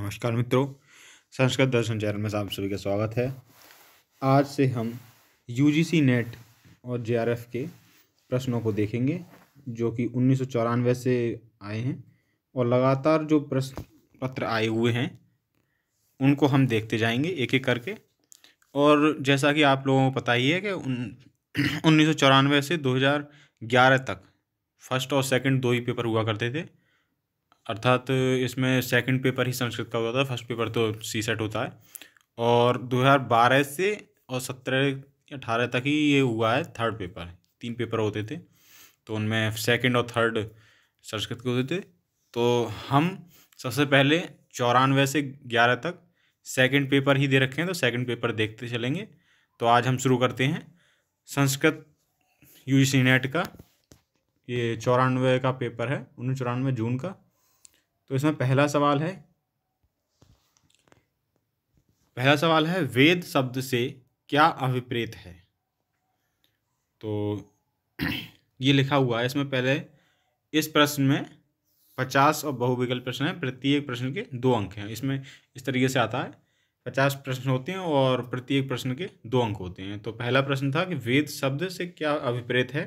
नमस्कार मित्रों संस्कृत दर्शन चैनल में आप सभी का स्वागत है आज से हम यूजीसी नेट और जेआरएफ के प्रश्नों को देखेंगे जो कि उन्नीस से आए हैं और लगातार जो प्रश्न पत्र आए हुए हैं उनको हम देखते जाएंगे एक एक करके और जैसा कि आप लोगों को पता ही है कि उन्नीस से 2011 तक फर्स्ट और सेकंड दो ही पेपर हुआ करते थे अर्थात इसमें सेकंड पेपर ही संस्कृत का होता था फर्स्ट पेपर तो सी सेट होता है और 2012 से और सत्रह अठारह तक ही ये हुआ है थर्ड पेपर तीन पेपर होते थे तो उनमें सेकंड और थर्ड संस्कृत के होते थे तो हम सबसे पहले चौरानवे से ग्यारह तक सेकंड पेपर ही दे रखे हैं तो सेकंड पेपर देखते चलेंगे तो आज हम शुरू करते हैं संस्कृत यू नेट का ये चौरानवे का पेपर है उन्नीस चौरानवे जून का तो इसमें पहला सवाल है पहला सवाल है वेद शब्द से क्या अभिप्रेत है तो ये लिखा हुआ है इसमें पहले इस प्रश्न में पचास और बहुविकल्प प्रश्न है प्रत्येक प्रश्न के दो अंक हैं इसमें इस तरीके से आता है पचास प्रश्न होते हैं और प्रत्येक प्रश्न के दो अंक होते हैं तो पहला प्रश्न था कि वेद शब्द से क्या अभिप्रेत है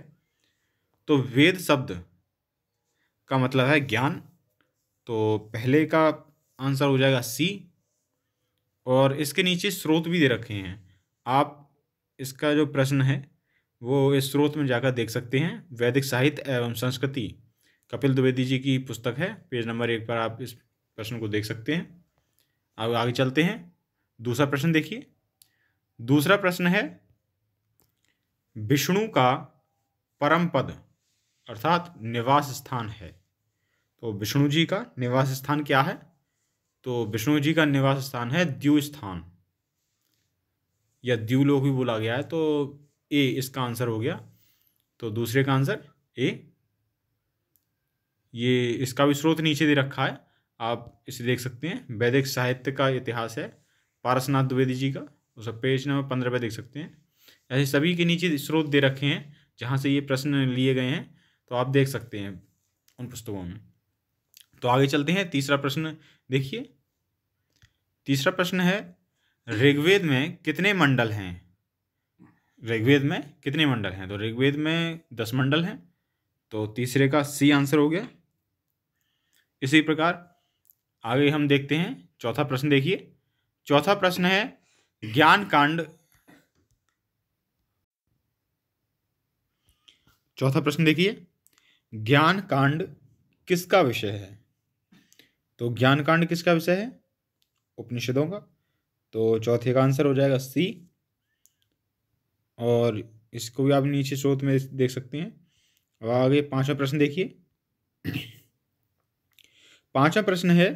तो वेद शब्द का मतलब है ज्ञान तो पहले का आंसर हो जाएगा सी और इसके नीचे स्रोत भी दे रखे हैं आप इसका जो प्रश्न है वो इस स्रोत में जाकर देख सकते हैं वैदिक साहित्य एवं संस्कृति कपिल द्विवेदी जी की पुस्तक है पेज नंबर एक पर आप इस प्रश्न को देख सकते हैं अब आगे चलते हैं दूसरा प्रश्न देखिए दूसरा प्रश्न है विष्णु का परम पद अर्थात निवास स्थान है तो विष्णु जी का निवास स्थान क्या है तो विष्णु जी का निवास स्थान है द्यू स्थान या द्यूलोक भी बोला गया है तो ए इसका आंसर हो गया तो दूसरे का आंसर ए ये इसका भी स्रोत नीचे दे रखा है आप इसे देख सकते हैं वैदिक साहित्य का इतिहास है पारसनाथ द्विवेदी जी का उसका पेज नंबर पंद्रह पे देख सकते हैं ऐसे सभी के नीचे स्रोत दे रखे हैं जहाँ से ये प्रश्न लिए गए हैं तो आप देख सकते हैं उन पुस्तकों में तो आगे चलते हैं तीसरा प्रश्न देखिए तीसरा प्रश्न है ऋग्वेद में कितने मंडल हैं ऋग्वेद में कितने मंडल हैं तो ऋग्वेद में दस मंडल हैं तो तीसरे का सी आंसर हो गया इसी प्रकार आगे हम देखते हैं चौथा प्रश्न देखिए चौथा प्रश्न है ज्ञान कांड चौथा प्रश्न देखिए ज्ञान कांड किसका विषय है तो ज्ञान कांड किसका विषय है उपनिषदों का तो चौथे का आंसर हो जाएगा सी और इसको भी आप नीचे स्रोत में देख सकते हैं अब आगे पांचवा प्रश्न देखिए पांचवा प्रश्न है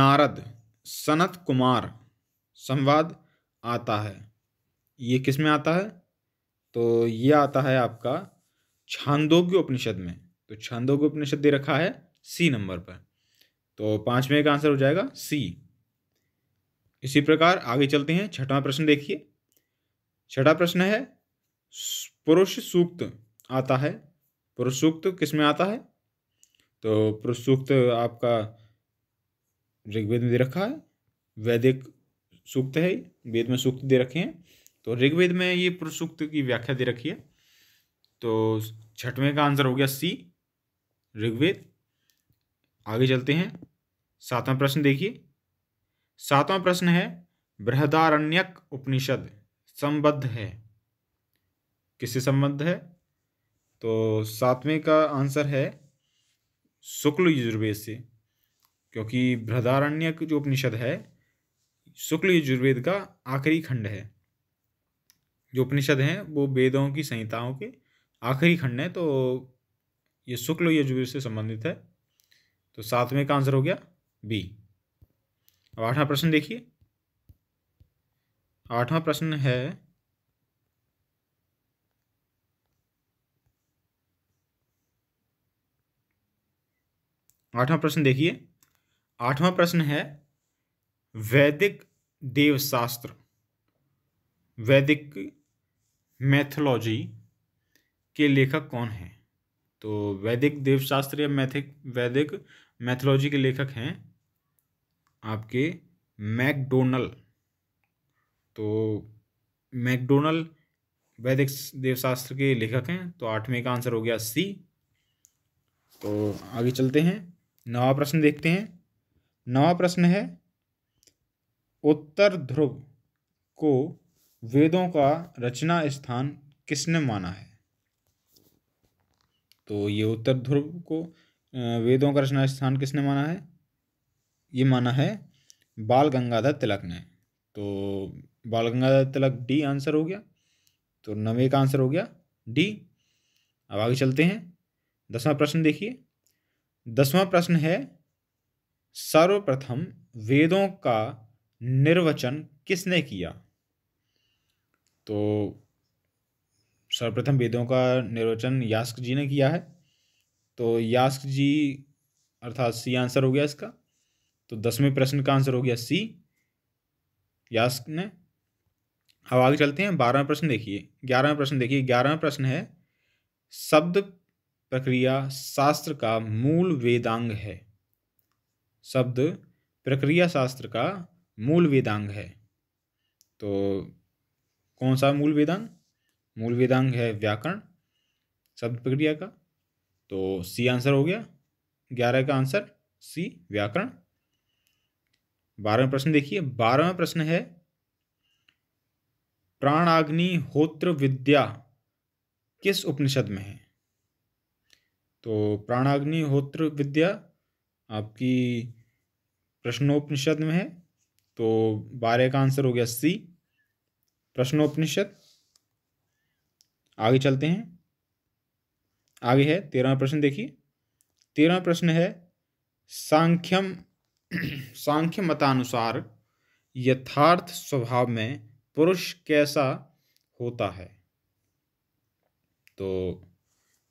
नारद सनत कुमार संवाद आता है ये किस में आता है तो ये आता है आपका छांदोग्य उपनिषद में तो छांदोग्य उपनिषद दे रखा है सी नंबर पर तो पांचवें का आंसर हो जाएगा सी इसी प्रकार आगे चलते हैं छठा प्रश्न देखिए छठा प्रश्न है पुरुष सूक्त आता है पुरुष सूक्त किस में आता है तो पुरुष सूक्त आपका ऋग्वेद में दे रखा है वैदिक सूक्त है वेद में सूक्त दे रखे हैं तो ऋग्वेद में ये पुरुष सूक्त की व्याख्या दे रखी है तो छठवें का आंसर हो गया सी ऋग्वेद आगे चलते हैं सातवां प्रश्न देखिए सातवां प्रश्न है बृहदारण्यक उपनिषद संबद्ध है किससे संबद्ध है तो सातवें का आंसर है शुक्ल यजुर्वेद से क्योंकि बृहदारण्यक जो उपनिषद है शुक्ल यजुर्वेद का आखिरी खंड है जो उपनिषद हैं वो वेदों की संहिताओं के आखिरी खंड है तो ये शुक्ल यजुर्वेद से संबंधित है तो सातवें का आंसर हो गया बी अब आठवां प्रश्न देखिए आठवां प्रश्न है आठवां प्रश्न देखिए आठवां प्रश्न है वैदिक देवशास्त्र वैदिक मैथोलॉजी के लेखक कौन है तो वैदिक देवशास्त्र या मैथिक वैदिक मैथोलॉजी के लेखक हैं आपके मैकडोनल तो मैकडोनल वैदिक देवशास्त्र के लेखक हैं तो आठवें का आंसर हो गया सी तो आगे चलते हैं नवा प्रश्न देखते हैं नवा प्रश्न है उत्तर ध्रुव को वेदों का रचना स्थान किसने माना है तो ये उत्तर ध्रुव को वेदों का रचना स्थान किसने माना है ये माना है बाल गंगाधर तिलक ने तो बाल गंगाधर तिलक डी आंसर हो गया तो नवे का आंसर हो गया डी अब आगे चलते हैं दसवां प्रश्न देखिए दसवां प्रश्न है सर्वप्रथम वेदों का निर्वचन किसने किया तो सर्वप्रथम वेदों का निर्वचन यास्क जी ने किया है तो यास्क जी अर्थात सी आंसर हो गया इसका तो दसवें प्रश्न का आंसर हो गया सी यास्क ने अब आगे चलते हैं बारहवें प्रश्न देखिए ग्यारहवें प्रश्न देखिए ग्यारहवें प्रश्न है शब्द प्रक्रिया शास्त्र का मूल वेदांग है शब्द प्रक्रिया शास्त्र का मूल वेदांग है तो कौन सा मूल वेदांग मूल वेदांग है व्याकरण शब्द प्रक्रिया का तो सी आंसर हो गया ग्यारह का आंसर सी व्याकरण बारहवें प्रश्न देखिए बारहवें प्रश्न है प्राणाग्नि होत्र विद्या किस उपनिषद में है तो प्राणाग्नि होत्र विद्या आपकी प्रश्नोपनिषद में है तो बारह का आंसर हो गया सी प्रश्नोपनिषद आगे चलते हैं आगे है तेरहवा प्रश्न देखिए तेरहवा प्रश्न है सांख्यम सांख्य मतानुसार यथार्थ स्वभाव में पुरुष कैसा होता है तो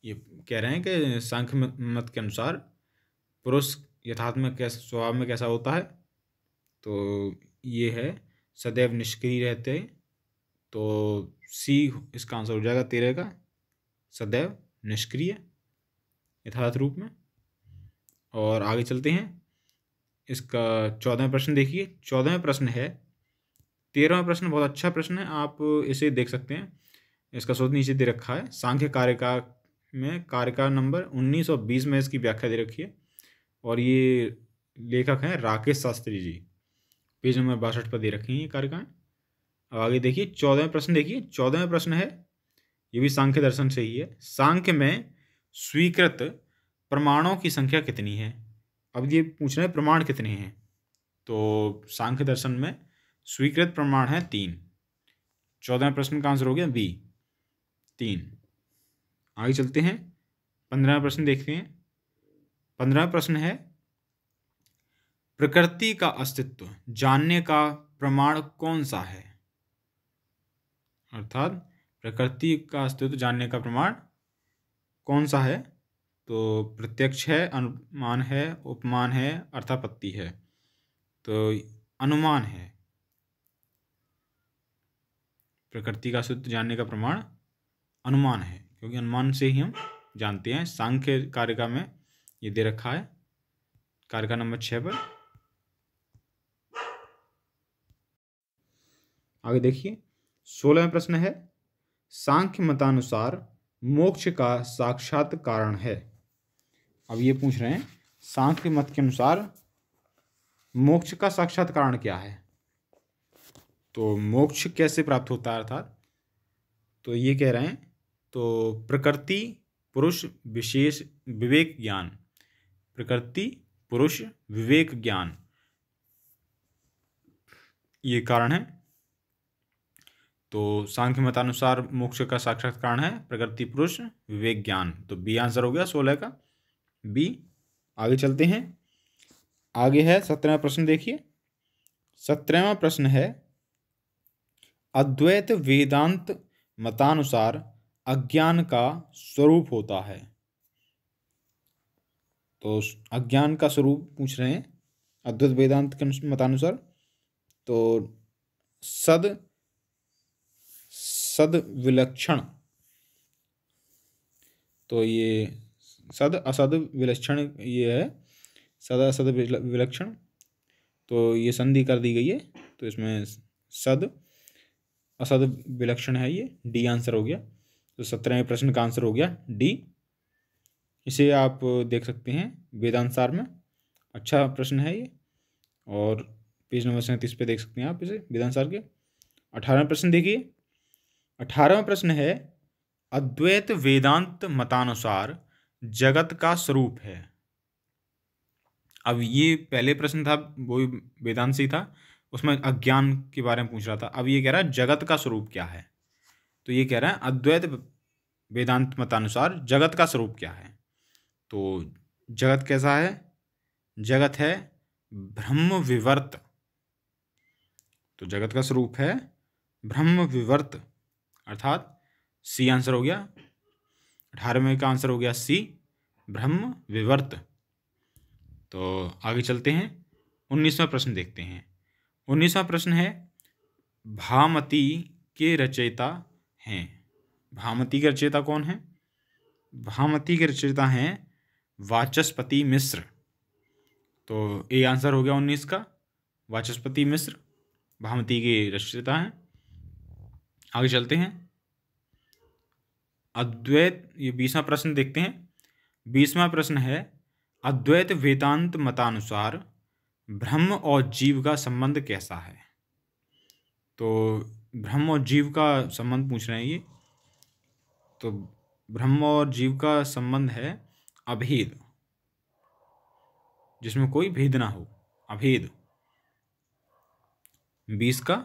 ये कह रहे हैं कि सांख्य मत के अनुसार पुरुष यथार्थ में कैसा स्वभाव में कैसा होता है तो ये है सदैव निष्क्रिय रहते हैं तो सी इसका आंसर हो जाएगा तेरह का सदैव निष्क्रिय यथार्थ रूप में और आगे चलते हैं इसका चौदहवें प्रश्न देखिए चौदहवें प्रश्न है तेरहवा प्रश्न बहुत अच्छा प्रश्न है आप इसे देख सकते हैं इसका शोध नीचे दे रखा है सांख्य कार्यका में कार्यकार नंबर उन्नीस और बीस में इसकी व्याख्या दे रखी है और ये लेखक हैं राकेश शास्त्री जी पेज नंबर बासठ पर दे रखी हैं ये कार्यकाएँ अब आगे देखिए चौदहवें प्रश्न देखिए चौदहवें प्रश्न है ये भी सांख्य दर्शन से ही है सांख्य में स्वीकृत प्रमाणों की संख्या कितनी है अब ये पूछना है प्रमाण कितने हैं तो सांख्य दर्शन में स्वीकृत प्रमाण है तीन चौदह प्रश्न का आंसर हो गया बी तीन आगे चलते हैं पंद्रह प्रश्न देखते हैं पंद्रह प्रश्न है प्रकृति का अस्तित्व जानने का प्रमाण कौन सा है अर्थात प्रकृति का अस्तित्व जानने का प्रमाण कौन सा है तो प्रत्यक्ष है अनुमान है उपमान है अर्थापत्ति है तो अनुमान है प्रकृति का अस्तित्व जानने का प्रमाण अनुमान है क्योंकि अनुमान से ही हम जानते हैं सांख्य कारिका में ये दे रखा है कारिका नंबर छः पर आगे देखिए सोलहवें प्रश्न है सांख्य मतानुसार मोक्ष का साक्षात कारण है अब ये पूछ रहे हैं सांख्य मत के अनुसार मोक्ष का साक्षात कारण क्या है तो मोक्ष कैसे प्राप्त होता है अर्थात तो ये कह रहे हैं तो प्रकृति पुरुष विशेष विवेक ज्ञान प्रकृति पुरुष विवेक ज्ञान ये कारण है तो सांख्य मतानुसार मोक्ष का साक्षात कारण है प्रकृति पुरुष विवेक ज्ञान तो बी आंसर हो गया सोलह का बी आगे चलते हैं आगे है सत्रहवा प्रश्न देखिए सत्रहवा प्रश्न है अद्वैत वेदांत मतानुसार अज्ञान का स्वरूप होता है तो अज्ञान का स्वरूप पूछ रहे हैं अद्वैत वेदांत के मतानुसार तो सद सद विलक्षण तो ये सद असद विलक्षण ये है सद असद विलक्षण तो ये संधि कर दी गई है तो इसमें सद असद विलक्षण है ये डी आंसर हो गया तो सत्रहवें प्रश्न का आंसर हो गया डी इसे आप देख सकते हैं वेदांसार में अच्छा प्रश्न है ये और पेज नंबर सैंतीस पे देख सकते हैं आप इसे वेदांसार के अठारहवें प्रश्न देखिए अठारहवा प्रश्न है अद्वैत वेदांत मतानुसार जगत का स्वरूप है अब ये पहले प्रश्न था वो वेदांत से था उसमें अज्ञान के बारे में पूछ रहा था अब ये कह रहा है जगत का स्वरूप क्या है तो ये कह रहा है अद्वैत वेदांत मतानुसार जगत का स्वरूप क्या है तो जगत कैसा है जगत है ब्रह्म विवर्त तो जगत का स्वरूप है ब्रह्म विवर्त अर्थात सी आंसर हो गया अठारहवें का आंसर हो गया सी ब्रह्म विवर्त तो आगे चलते हैं उन्नीसवा प्रश्न देखते हैं उन्नीसवा प्रश्न है भामती के रचयिता हैं भामती के रचयिता कौन है भामती के रचयिता हैं वाचस्पति मिश्र तो ए आंसर हो गया उन्नीस का वाचस्पति मिश्र भामती के रचयिता हैं आगे चलते हैं अद्वैत ये बीसवा प्रश्न देखते हैं बीसवा प्रश्न है अद्वैत वेदांत मतानुसार ब्रह्म और जीव का संबंध कैसा है तो ब्रह्म और जीव का संबंध पूछ रहे हैं ये तो ब्रह्म और जीव का संबंध है अभेद जिसमें कोई भेद ना हो अभेद बीस का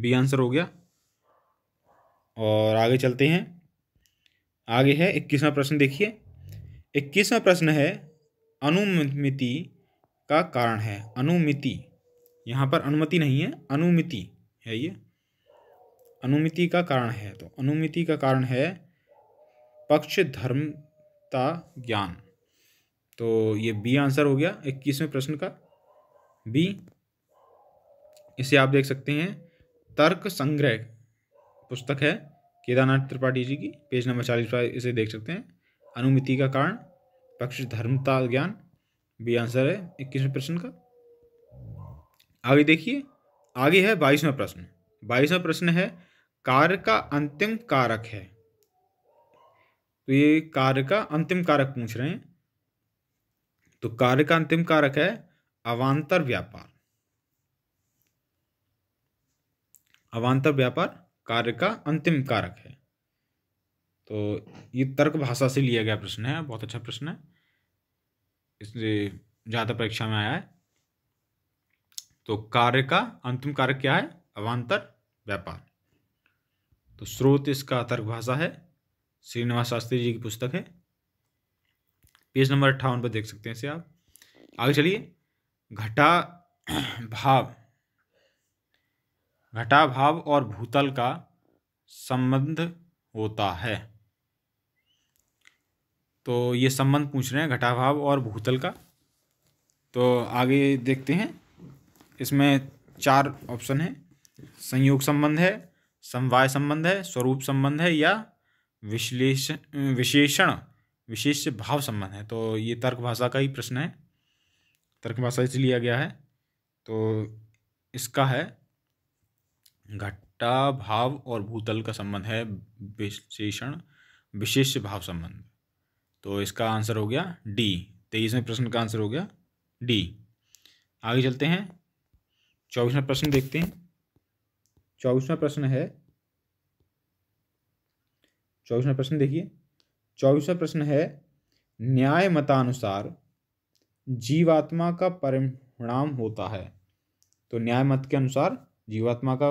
बी आंसर हो गया और आगे चलते हैं आगे है इक्कीसवां प्रश्न देखिए इक्कीसवां प्रश्न है अनुमिति का कारण है अनुमिति यहाँ पर अनुमति नहीं है अनुमिति है ये अनुमिति का कारण है तो अनुमिति का कारण है पक्ष धर्मता ज्ञान तो ये बी आंसर हो गया इक्कीसवें प्रश्न का बी इसे आप देख सकते हैं तर्क संग्रह पुस्तक है केदारनाथ त्रिपाठी जी की पेज नंबर चालीस पर इसे देख सकते हैं अनुमिति का कारण पक्ष धर्मता ज्ञान भी आंसर है इक्कीसवें प्रश्न का आगे देखिए आगे है बाईसवा प्रश्न बाईसवा प्रश्न है कार्य का अंतिम कारक है तो ये कार्य का अंतिम कारक पूछ रहे हैं तो कार्य का अंतिम कारक है अवान्तर व्यापार अवान्तर व्यापार कार्य का अंतिम कारक है तो ये तर्क भाषा से लिया गया प्रश्न है बहुत अच्छा प्रश्न है इसलिए ज़्यादा परीक्षा में आया है तो कार्य का अंतिम कारक क्या है अवान्तर व्यापार तो स्रोत इसका तर्क भाषा है श्रीनिवास शास्त्री जी की पुस्तक है पेज नंबर अट्ठावन पर देख सकते हैं इसे आप आगे चलिए घटा भाव घटाभाव और भूतल का संबंध होता है तो ये संबंध पूछ रहे हैं घटाभाव और भूतल का तो आगे देखते हैं इसमें चार ऑप्शन है संयोग संबंध है समवाय संबंध है स्वरूप संबंध है या विश्लेषण विशेषण विशेष भाव संबंध है तो ये तर्क भाषा का ही प्रश्न है तर्क भाषा से लिया गया है तो इसका है घट्टा भाव और भूतल का संबंध है विशेषण विशेष भाव संबंध तो इसका आंसर हो गया डी तेईसवें प्रश्न का आंसर हो गया डी आगे चलते हैं चौबीसवा प्रश्न देखते हैं चौबीसवा प्रश्न है चौबीसवा प्रश्न देखिए चौबीसवा प्रश्न है न्याय मतानुसार जीवात्मा का परिणाम होता है तो न्याय मत के अनुसार जीवात्मा का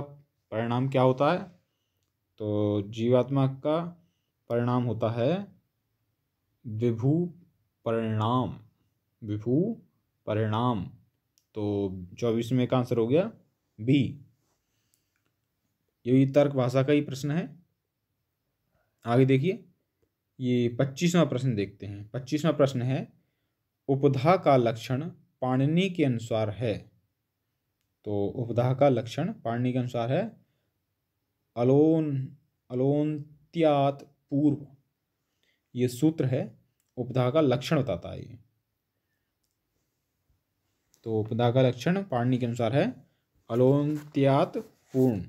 परिणाम क्या होता है तो जीवात्मा का परिणाम होता है विभू परिणाम विभू परिणाम तो चौबीस में का आंसर हो गया बी यही तर्क भाषा का ही प्रश्न है आगे देखिए ये पच्चीसवा प्रश्न देखते हैं पच्चीसवा प्रश्न है उपधा का लक्षण पाणनी के अनुसार है तो उपदाह का लक्षण पाणनी के अनुसार है अलोन अलोन्त्यात पूर्व ये सूत्र है उपदाह का लक्षण बताता है ये तो उपदाह का लक्षण पाणनी के अनुसार है अलोन्त्यात पूर्ण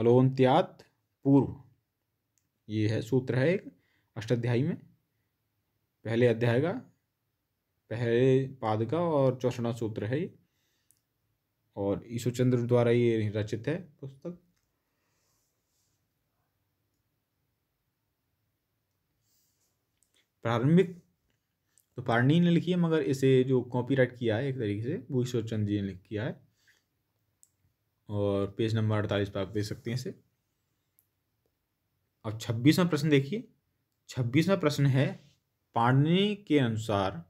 अलोन्त्यात पूर्व ये है सूत्र है एक अष्टाध्यायी में पहले अध्याय का पहले पाद का और चौसठा सूत्र है ये और ईशोचंद्र द्वारा ये रचित है पुस्तक प्रारंभिक तो पारणी ने लिखी है मगर इसे जो कॉपीराइट किया है एक तरीके से वो ईश्वरचंद जी ने लिख किया है और पेज नंबर अड़तालीस पर आप देख सकते हैं इसे अब छब्बीसवा प्रश्न देखिए छब्बीसवा प्रश्न है पाणनी के अनुसार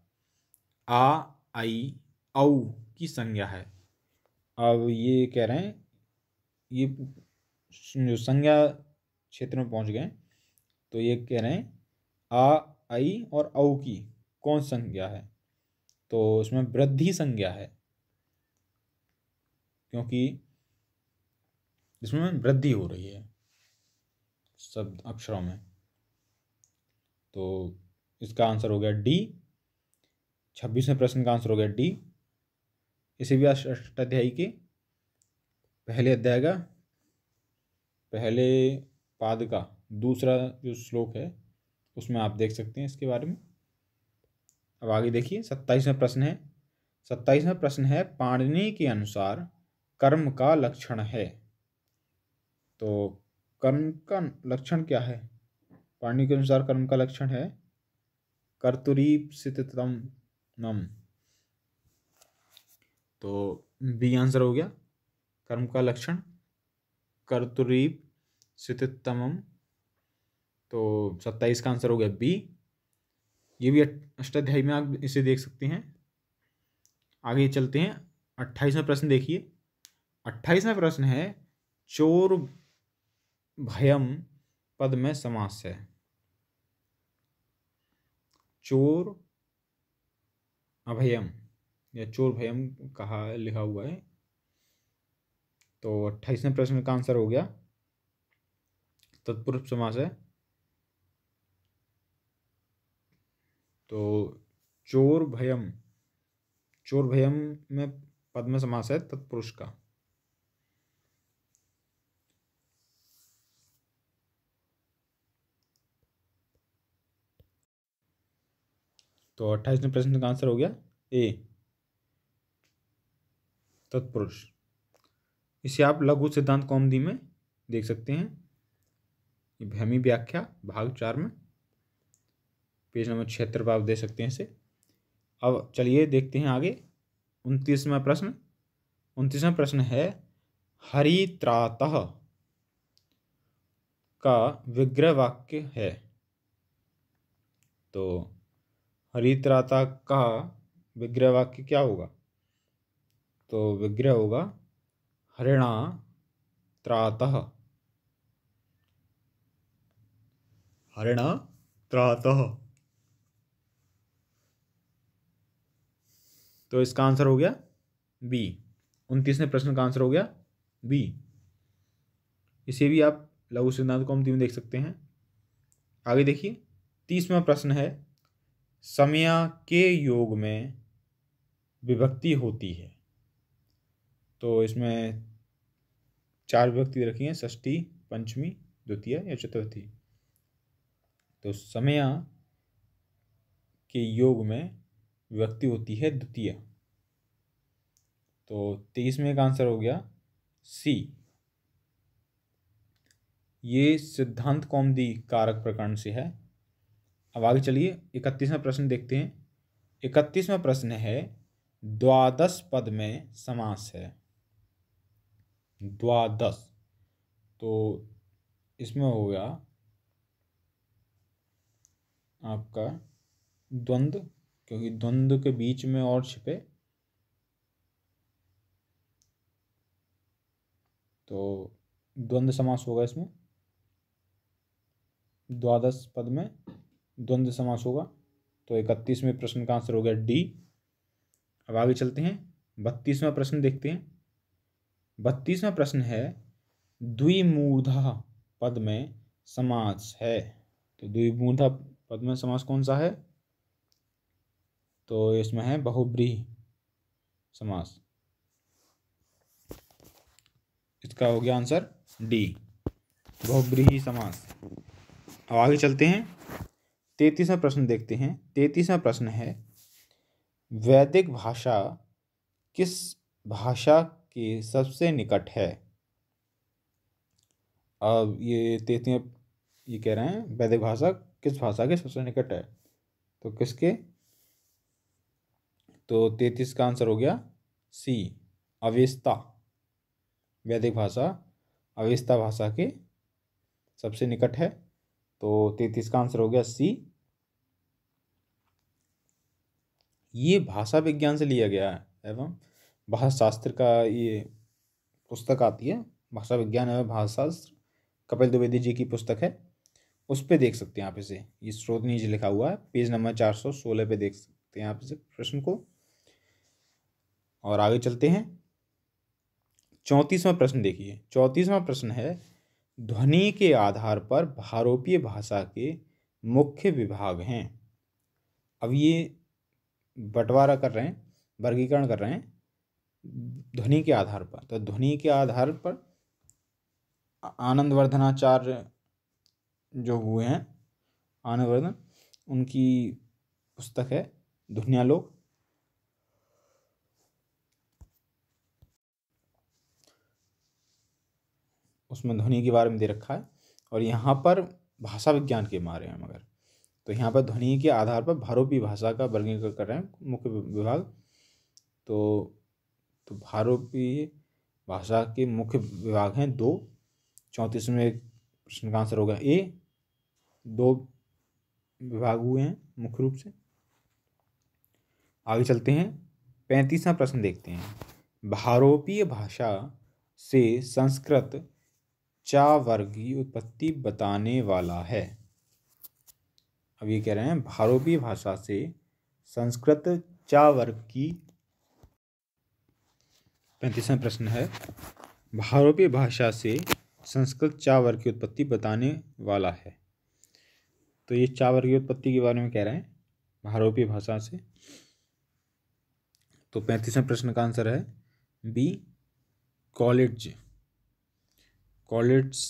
आ आई औ की संज्ञा है अब ये कह रहे हैं ये जो संज्ञा क्षेत्र में पहुंच गए तो ये कह रहे हैं आ आई और औ की कौन संज्ञा है तो उसमें वृद्धि संज्ञा है क्योंकि इसमें वृद्धि हो रही है शब्द अक्षरों में तो इसका आंसर हो गया डी छब्बीसवें प्रश्न का आंसर हो गया डी इसे भी अष्टाध्यायी के पहले अध्याय का पहले पाद का दूसरा जो श्लोक है उसमें आप देख सकते हैं इसके बारे में अब आगे देखिए सत्ताईसवें प्रश्न है सत्ताईसवें प्रश्न है पाणिनि के अनुसार कर्म का लक्षण है तो कर्म का लक्षण क्या है पाणिनि के अनुसार कर्म का लक्षण है कर्तुरीपितम नम तो बी आंसर हो गया कर्म का लक्षण कर्तरीप स्थितमम तो सत्ताईस का आंसर हो गया बी ये भी अष्टाध्यायी में आप इसे देख सकते हैं आगे चलते हैं अट्ठाईसवा प्रश्न देखिए अट्ठाईसवा प्रश्न है चोर भयम पद में समास है चोर अभयम या चोर भयम कहा लिखा हुआ है तो अट्ठाईसवें प्रश्न का आंसर हो गया तत्पुरुष समास है तो चोर भयम चोर भयम में पद्म समास है तत्पुरुष का तो अट्ठाईसवें प्रश्न का आंसर हो गया ए तत्पुरुष इसे आप लघु सिद्धांत कौमदी में देख सकते हैं भैमी व्याख्या भाग चार में पेज नंबर छिहत्तर पर आप दे सकते हैं इसे अब चलिए देखते हैं आगे उनतीसवा प्रश्न उनतीसवा प्रश्न है हरित्रात का विग्रह वाक्य है तो हरित्राता का विग्रह वाक्य क्या होगा तो विग्रह होगा हरिणा त्रातः हरिणा त्रात तो इसका आंसर हो गया बी उनतीसवें प्रश्न का आंसर हो गया बी इसे भी आप लघु सिद्धांत को में देख सकते हैं आगे देखिए तीसवा प्रश्न है समया के योग में विभक्ति होती है तो इसमें चार विभक्ति रखी हैं षष्ठी पंचमी द्वितीय या चतुर्थी तो समय के योग में विभक्ति होती है द्वितीय तो तेईस में एक आंसर हो गया सी ये सिद्धांत कौमदी कारक प्रकरण से है अब आगे चलिए इकतीसवा प्रश्न देखते हैं इकतीसवा प्रश्न है द्वादश पद में समास है द्वादश तो इसमें हो गया आपका द्वंद क्योंकि द्वंद के बीच में और छिपे तो द्वंद्व समास होगा इसमें द्वादश पद में द्वंद्व समास होगा तो इकतीसवें प्रश्न का आंसर हो गया डी अब आगे चलते हैं बत्तीसवा प्रश्न देखते हैं बत्तीसवा प्रश्न है द्विमूर्धा पद में समास है तो द्विमूर्धा पद में समास कौन सा है तो इसमें है बहुब्रीह समास इसका हो गया आंसर डी बहुब्रीही समास अब आगे चलते हैं तैतीसवा प्रश्न देखते हैं तैतीसवा प्रश्न है वैदिक भाषा किस भाषा के सबसे निकट है अब ये तेती ये कह रहे हैं वैदिक भाषा किस भाषा के सबसे निकट है तो किसके तो तैतीस का आंसर हो गया सी अवेस्ता वैदिक भाषा अवेस्ता भाषा के सबसे निकट है तो तैतीस का आंसर हो गया सी ये भाषा विज्ञान से लिया गया है एवं भाषा शास्त्र का ये पुस्तक आती है भाषा विज्ञान एवं भाषा शास्त्र कपिल द्विवेदी जी की पुस्तक है उस पर देख सकते हैं आप इसे ये स्रोत नीचे लिखा हुआ है पेज नंबर चार सौ सोलह पे देख सकते हैं आप इसे प्रश्न को और आगे चलते हैं चौंतीसवां प्रश्न देखिए चौंतीसवां प्रश्न है ध्वनि के आधार पर भारोपीय भाषा के मुख्य विभाग हैं अब ये बंटवारा कर रहे हैं वर्गीकरण कर रहे हैं ध्वनि के आधार पर तो ध्वनि के आधार पर आनंदवर्धनाचार्य जो हुए हैं आनंदवर्धन उनकी पुस्तक है ध्वनियालोक उसमें ध्वनि के बारे में दे रखा है और यहाँ पर भाषा विज्ञान के मारे हैं मगर तो यहाँ पर ध्वनि के आधार पर भारोपी भाषा का वर्गीकरण कर रहे हैं मुख्य विभाग तो तो भारतीय भाषा के मुख्य विभाग हैं दो चौंतीसवें प्रश्न का आंसर होगा ए दो विभाग हुए हैं मुख्य रूप से आगे चलते हैं पैंतीसवा प्रश्न देखते हैं भारोपीय भाषा से संस्कृत चा वर्ग की उत्पत्ति बताने वाला है अब ये कह रहे हैं भारोपीय भाषा से संस्कृत चा वर्ग की पैंतीसवा प्रश्न है भारूपी भाषा से संस्कृत चावर की उत्पत्ति बताने वाला है तो ये चावर की उत्पत्ति के बारे में कह रहे हैं भारूपी भाषा से तो पैंतीसवें प्रश्न का आंसर है बी कॉलेज कॉलेज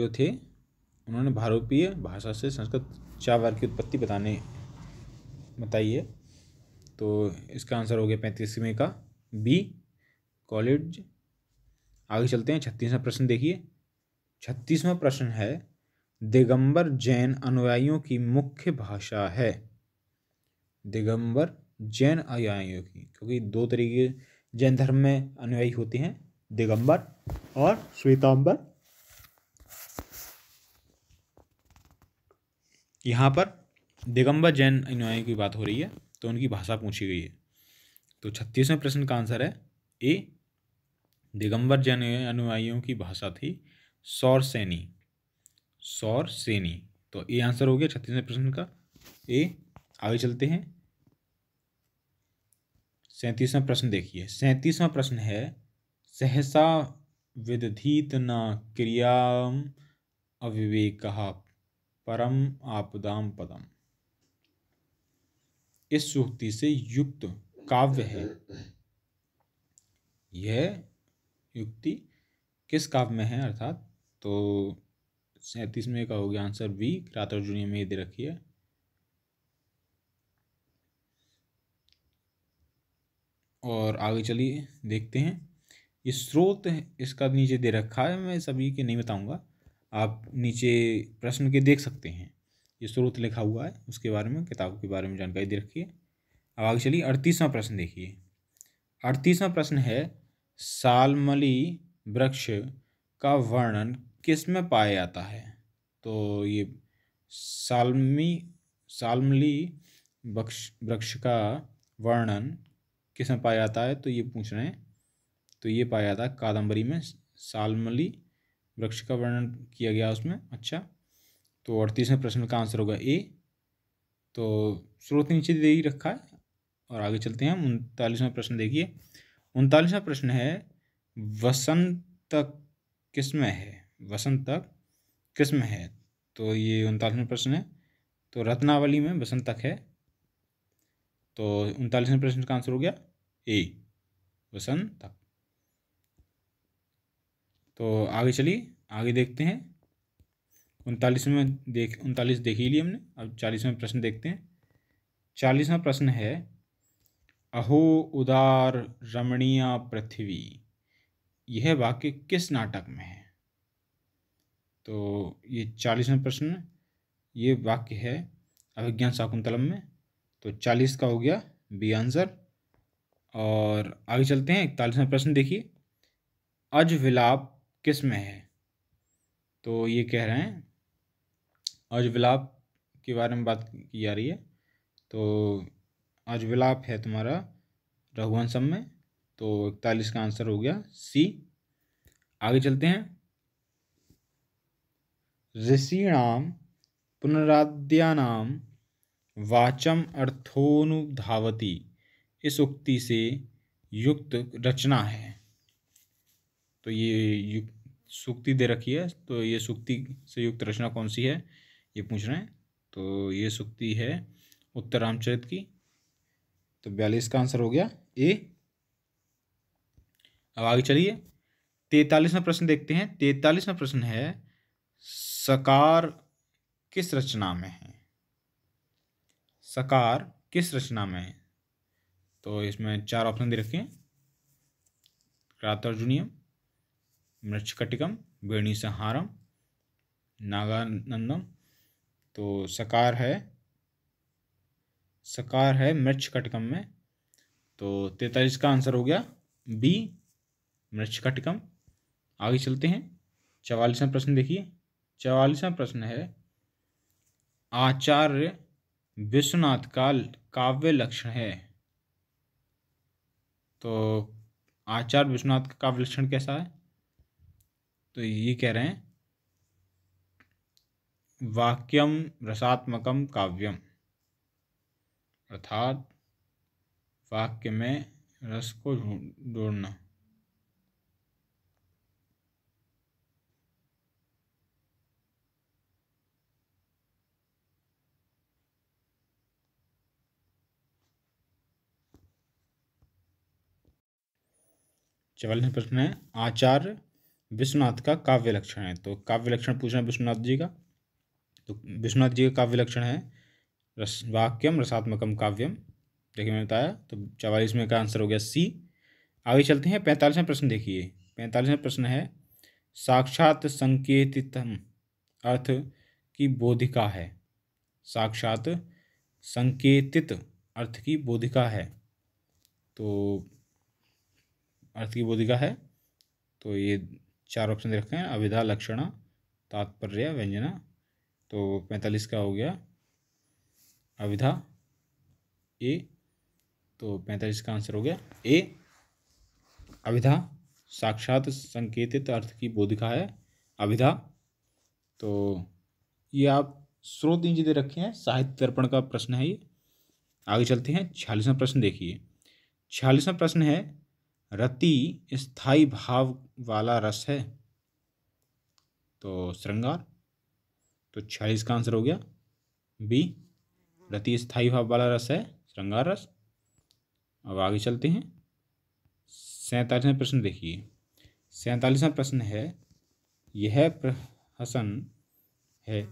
जो थे उन्होंने भारूपीय भाषा से संस्कृत चावर की उत्पत्ति बताने बताई है तो इसका आंसर हो गया पैंतीसवें का बी कॉलेज आगे चलते हैं छत्तीसवा प्रश्न देखिए छत्तीसवा प्रश्न है दिगंबर जैन अनुयायियों की मुख्य भाषा है दिगंबर जैन अनुयायियों की क्योंकि दो तरीके जैन धर्म में अनुयायी होते हैं दिगंबर और श्वेतांबर यहाँ पर दिगंबर जैन अनुयायियों की बात हो रही है तो उनकी भाषा पूछी गई है तो छत्तीसवें प्रश्न का आंसर है ए दिगंबर जैन अनुयायियों की भाषा थी सौर सैनी तो ये आंसर हो गया छत्तीसवें प्रश्न का ए आगे चलते हैं सैंतीसवां प्रश्न देखिए सैंतीसवां प्रश्न है सहसा विदधीत न क्रिया अविवेक परम आपदाम पदम इस सूक्ति से युक्त काव्य है यह युक्ति किस काव्य में है अर्थात तो सैंतीसवें का हो गया आंसर बी क्रातर्जुनीय में ये दे रखी है और आगे चलिए देखते हैं ये स्रोत इसका नीचे दे रखा है मैं सभी के नहीं बताऊंगा आप नीचे प्रश्न के देख सकते हैं ये स्रोत लिखा हुआ है उसके बारे में किताब के बारे में जानकारी दे रखी है अब आगे चलिए अड़तीसवां प्रश्न देखिए अड़तीसवां प्रश्न है सालमली वृक्ष का वर्णन किसमें पाया जाता है तो ये सालमी सालमली वृक्ष वृक्ष का वर्णन किसमें पाया जाता है तो ये पूछ रहे हैं तो ये पाया जाता है कादम्बरी में सालमली वृक्ष का वर्णन किया गया उसमें अच्छा तो अड़तीसवें प्रश्न का आंसर होगा ए तो स्रोत नीचे दे ही रखा है और आगे चलते हैं उनतालीसवें प्रश्न देखिए उनतालीसवा प्रश्न है वसंत किस्म है वसंत किस्म है तो ये उनतालीसवा प्रश्न है तो रत्नावली में वसंत तक है तो उनतालीसवें प्रश्न का आंसर हो गया ए वसंत तक तो आगे चलिए आगे देखते हैं उनतालीसवें देख उनतालीस देख ही लिए हमने अब चालीसवें प्रश्न देखते हैं चालीसवा प्रश्न है अहो उदार रमणीय पृथ्वी यह वाक्य किस नाटक में है तो ये चालीसवें प्रश्न ये वाक्य है अभिज्ञान शाकुंतलम में तो चालीस का हो गया बी आंसर और आगे चलते हैं इकतालीसवें प्रश्न देखिए अज विलाप किस में है तो ये कह रहे हैं अज विलाप के बारे में बात की जा रही है तो आज विलाप है तुम्हारा रघुवंशम में तो इकतालीस का आंसर हो गया सी आगे चलते हैं ऋषिणाम पुनराद्याम वाचम अर्थोनुधावती इस उक्ति से युक्त रचना है तो ये सुक्ति दे रखी है तो ये सुक्ति से युक्त रचना कौन सी है ये पूछ रहे हैं तो ये सुक्ति है उत्तर रामचरित की तो बयालीस का आंसर हो गया ए अब आगे चलिए तैतालीसवा प्रश्न देखते हैं तैतालीसवा प्रश्न है सकार किस रचना में है सकार किस रचना में है तो इसमें चार ऑप्शन दे रखे हैं क्रातार्जुनियम मृक्षकटिकम सहारम नागानंदम तो सकार है सकार है मृक्षकटकम में तो तैतालीस का आंसर हो गया बी मृक्षकटकम आगे चलते हैं चवालीसवा प्रश्न देखिए चवालीसवा प्रश्न है आचार्य विश्वनाथ का काव्य लक्षण है तो आचार्य विश्वनाथ का काव्य लक्षण कैसा है तो ये कह रहे हैं वाक्यम रसात्मकम काव्यम अर्थात वाक्य में रस को जोड़ना चवालीस प्रश्न है आचार्य विश्वनाथ का काव्य लक्षण है तो काव्य लक्षण पूछना विश्वनाथ जी का तो विश्वनाथ जी का काव्य लक्षण है रस वाक्यम रसात्मकम काव्यम देखिए मैंने बताया तो चवालीसवें का आंसर हो गया सी आगे चलते हैं पैंतालीसवें प्रश्न देखिए पैंतालीसवें प्रश्न है साक्षात संकेतितम अर्थ की बोधिका है साक्षात संकेतित अर्थ की बोधिका है तो अर्थ की बोधिका है तो ये चार ऑप्शन दे रखे हैं अविधा लक्षणा तात्पर्य व्यंजना तो पैंतालीस का हो गया अविधा ए तो पैंतालीस का आंसर हो गया ए अविधा साक्षात संकेतित अर्थ की बोधिका है अविधा तो ये आप स्रोत इंजी दे रखे हैं साहित्य दर्पण का प्रश्न है ये आगे चलते हैं छियालीसवा प्रश्न देखिए छियालीसवा प्रश्न है रति स्थाई भाव वाला रस है तो श्रृंगार तो छियालीस का आंसर हो गया बी प्रति स्थायी भाव वाला रस है श्रृंगार रस अब आगे चलते हैं सैंतालीसवा प्रश्न देखिए सैतालीसवा प्रश्न है यह प्रहसन है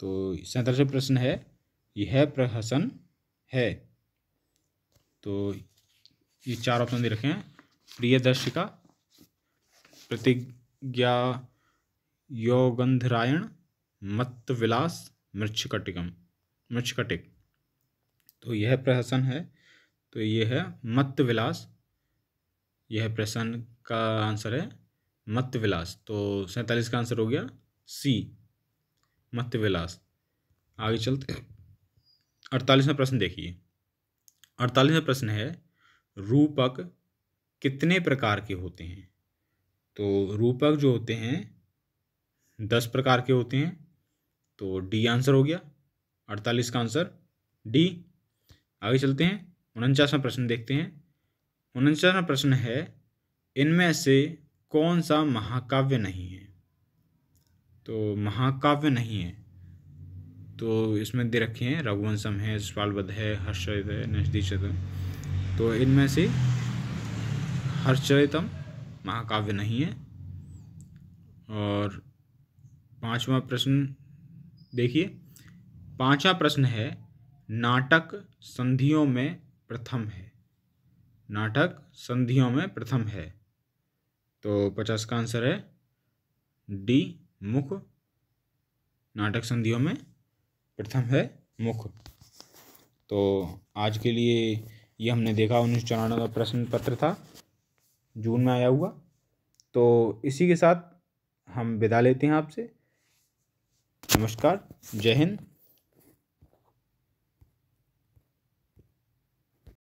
तो सैंतालीसवा प्रश्न है यह प्रहसन है तो ये चार ऑप्शन दे रखे हैं प्रिय दर्शिका प्रतिज्ञा योगंधरायण मत्त विलास मृक्षकटिकम मचकटिक तो यह प्रहसन है तो यह है मत्त विलास यह प्रश्न का आंसर है मत्त विलास तो सैंतालीस का आंसर हो गया सी मत्त विलास आगे चलते अड़तालीसवा प्रश्न देखिए अड़तालीसवा प्रश्न है रूपक कितने प्रकार के होते हैं तो रूपक जो होते हैं दस प्रकार के होते हैं तो डी आंसर हो गया अड़तालीस का आंसर डी आगे चलते हैं उनचासवा प्रश्न देखते हैं उनचासवा प्रश्न है इनमें से कौन सा महाकाव्य नहीं है तो महाकाव्य नहीं है तो इसमें दे रखे हैं रघुवंशम है जसपालवध है हर्षरित है नजदीक तो इनमें से हर्षरितम महाकाव्य नहीं है और पांचवा प्रश्न देखिए पांचवा प्रश्न है नाटक संधियों में प्रथम है नाटक संधियों में प्रथम है तो पचास का आंसर है डी मुख नाटक संधियों में प्रथम है मुख तो आज के लिए ये हमने देखा उन्नीस सौ चौरानवे का प्रश्न पत्र था जून में आया हुआ तो इसी के साथ हम विदा लेते हैं आपसे नमस्कार जय हिंद